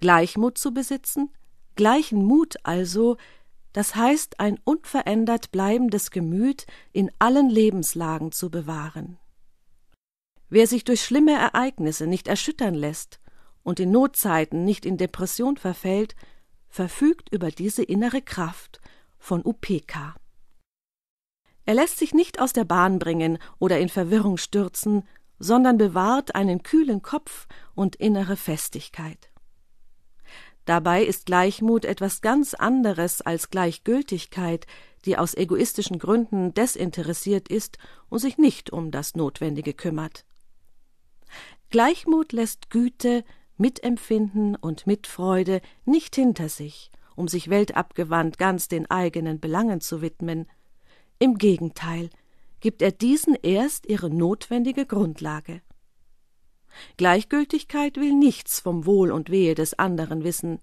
Gleichmut zu besitzen, gleichen Mut also, das heißt ein unverändert bleibendes Gemüt in allen Lebenslagen zu bewahren. Wer sich durch schlimme Ereignisse nicht erschüttern lässt und in Notzeiten nicht in Depression verfällt, verfügt über diese innere Kraft von UPK. Er lässt sich nicht aus der Bahn bringen oder in Verwirrung stürzen, sondern bewahrt einen kühlen Kopf und innere Festigkeit. Dabei ist Gleichmut etwas ganz anderes als Gleichgültigkeit, die aus egoistischen Gründen desinteressiert ist und sich nicht um das Notwendige kümmert. Gleichmut lässt Güte, Mitempfinden und Mitfreude nicht hinter sich, um sich weltabgewandt ganz den eigenen Belangen zu widmen. Im Gegenteil, gibt er diesen erst ihre notwendige Grundlage. Gleichgültigkeit will nichts vom Wohl und Wehe des anderen wissen,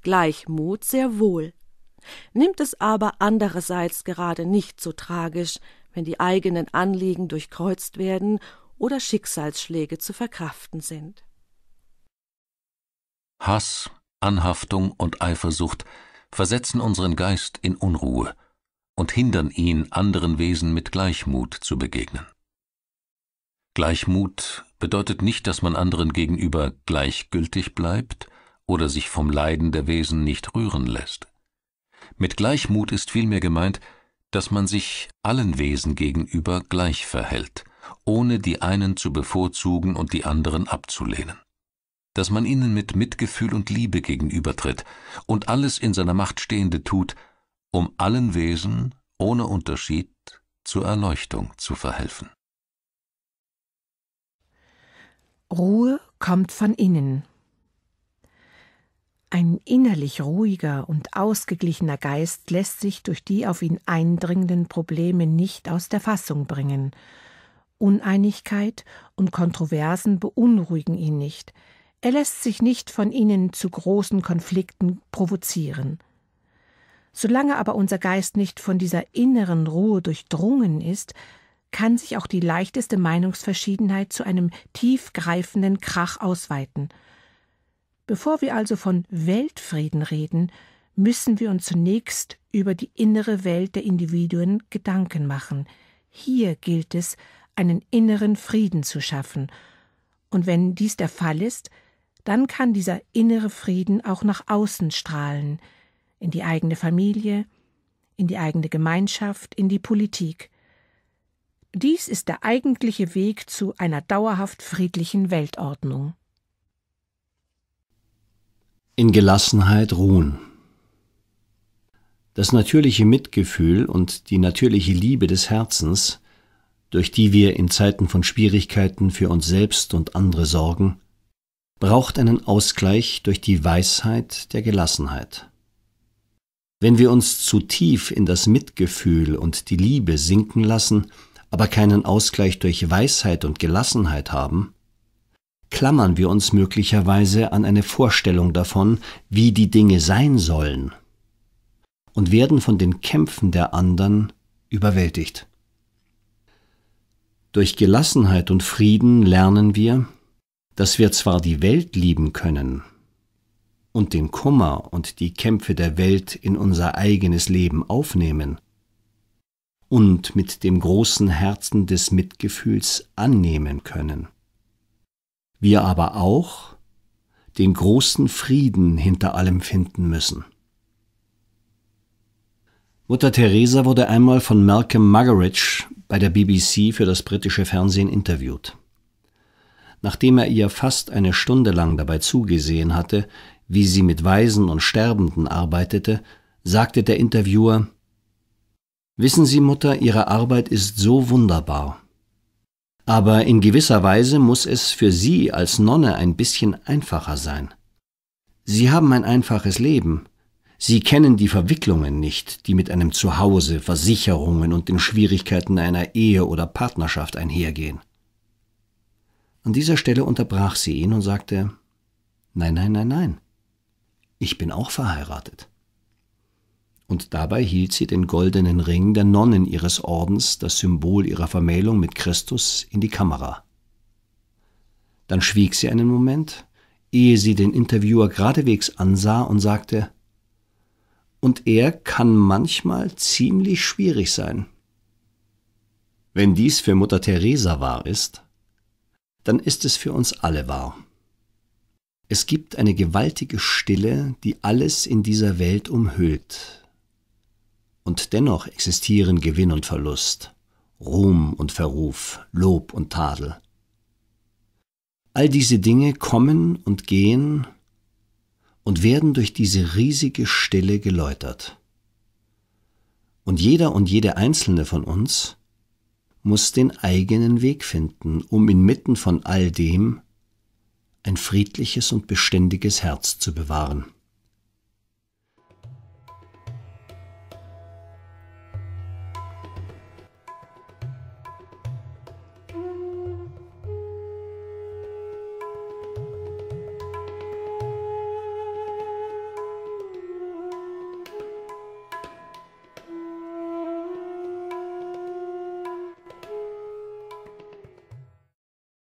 Gleichmut sehr wohl. Nimmt es aber andererseits gerade nicht so tragisch, wenn die eigenen Anliegen durchkreuzt werden oder Schicksalsschläge zu verkraften sind. Hass, Anhaftung und Eifersucht versetzen unseren Geist in Unruhe und hindern ihn, anderen Wesen mit Gleichmut zu begegnen. Gleichmut bedeutet nicht, dass man anderen gegenüber gleichgültig bleibt oder sich vom Leiden der Wesen nicht rühren lässt. Mit Gleichmut ist vielmehr gemeint, dass man sich allen Wesen gegenüber gleich verhält, ohne die einen zu bevorzugen und die anderen abzulehnen. Dass man ihnen mit Mitgefühl und Liebe gegenübertritt und alles in seiner Macht Stehende tut, um allen Wesen ohne Unterschied zur Erleuchtung zu verhelfen. Ruhe kommt von innen. Ein innerlich ruhiger und ausgeglichener Geist lässt sich durch die auf ihn eindringenden Probleme nicht aus der Fassung bringen. Uneinigkeit und Kontroversen beunruhigen ihn nicht. Er lässt sich nicht von ihnen zu großen Konflikten provozieren. Solange aber unser Geist nicht von dieser inneren Ruhe durchdrungen ist, kann sich auch die leichteste Meinungsverschiedenheit zu einem tiefgreifenden Krach ausweiten. Bevor wir also von Weltfrieden reden, müssen wir uns zunächst über die innere Welt der Individuen Gedanken machen. Hier gilt es, einen inneren Frieden zu schaffen. Und wenn dies der Fall ist, dann kann dieser innere Frieden auch nach außen strahlen – in die eigene Familie, in die eigene Gemeinschaft, in die Politik. Dies ist der eigentliche Weg zu einer dauerhaft friedlichen Weltordnung. In Gelassenheit ruhen. Das natürliche Mitgefühl und die natürliche Liebe des Herzens, durch die wir in Zeiten von Schwierigkeiten für uns selbst und andere sorgen, braucht einen Ausgleich durch die Weisheit der Gelassenheit. Wenn wir uns zu tief in das Mitgefühl und die Liebe sinken lassen, aber keinen Ausgleich durch Weisheit und Gelassenheit haben, klammern wir uns möglicherweise an eine Vorstellung davon, wie die Dinge sein sollen, und werden von den Kämpfen der anderen überwältigt. Durch Gelassenheit und Frieden lernen wir, dass wir zwar die Welt lieben können, und den Kummer und die Kämpfe der Welt in unser eigenes Leben aufnehmen und mit dem großen Herzen des Mitgefühls annehmen können. Wir aber auch den großen Frieden hinter allem finden müssen. Mutter Teresa wurde einmal von Malcolm Muggeridge bei der BBC für das britische Fernsehen interviewt. Nachdem er ihr fast eine Stunde lang dabei zugesehen hatte, wie sie mit Waisen und Sterbenden arbeitete, sagte der Interviewer Wissen Sie, Mutter, Ihre Arbeit ist so wunderbar. Aber in gewisser Weise muss es für Sie als Nonne ein bisschen einfacher sein. Sie haben ein einfaches Leben. Sie kennen die Verwicklungen nicht, die mit einem Zuhause, Versicherungen und den Schwierigkeiten einer Ehe oder Partnerschaft einhergehen. An dieser Stelle unterbrach sie ihn und sagte Nein, nein, nein, nein ich bin auch verheiratet. Und dabei hielt sie den goldenen Ring der Nonnen ihres Ordens, das Symbol ihrer Vermählung mit Christus, in die Kamera. Dann schwieg sie einen Moment, ehe sie den Interviewer geradewegs ansah und sagte, und er kann manchmal ziemlich schwierig sein. Wenn dies für Mutter Teresa wahr ist, dann ist es für uns alle wahr. Es gibt eine gewaltige Stille, die alles in dieser Welt umhüllt. Und dennoch existieren Gewinn und Verlust, Ruhm und Verruf, Lob und Tadel. All diese Dinge kommen und gehen und werden durch diese riesige Stille geläutert. Und jeder und jede einzelne von uns muss den eigenen Weg finden, um inmitten von all dem ein friedliches und beständiges Herz zu bewahren.